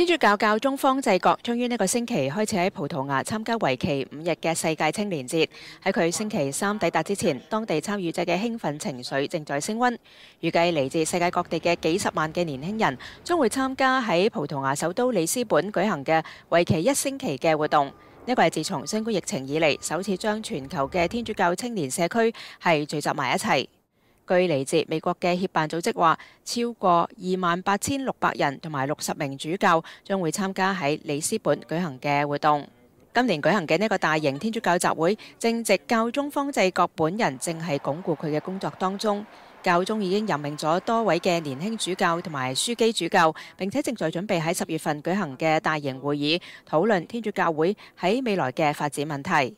天主教教中方济国将于呢个星期开始喺葡萄牙参加为期五日嘅世界青年节。喺佢星期三抵达之前，当地参与者嘅兴奋情绪正在升温。预计嚟自世界各地嘅几十万嘅年轻人将会参加喺葡萄牙首都里斯本举行嘅为期一星期嘅活动。呢个系自从新冠疫情以嚟首次将全球嘅天主教青年社区系聚集埋一齐。据嚟自美国嘅协办组织话，超过二万八千六百人同埋六十名主教将会参加喺里斯本举行嘅活动。今年举行嘅呢個个大型天主教集会，正值教宗方济各本人正系巩固佢嘅工作当中。教宗已经任命咗多位嘅年轻主教同埋枢机主教，并且正在准备喺十月份举行嘅大型会议，讨论天主教会喺未来嘅发展问题。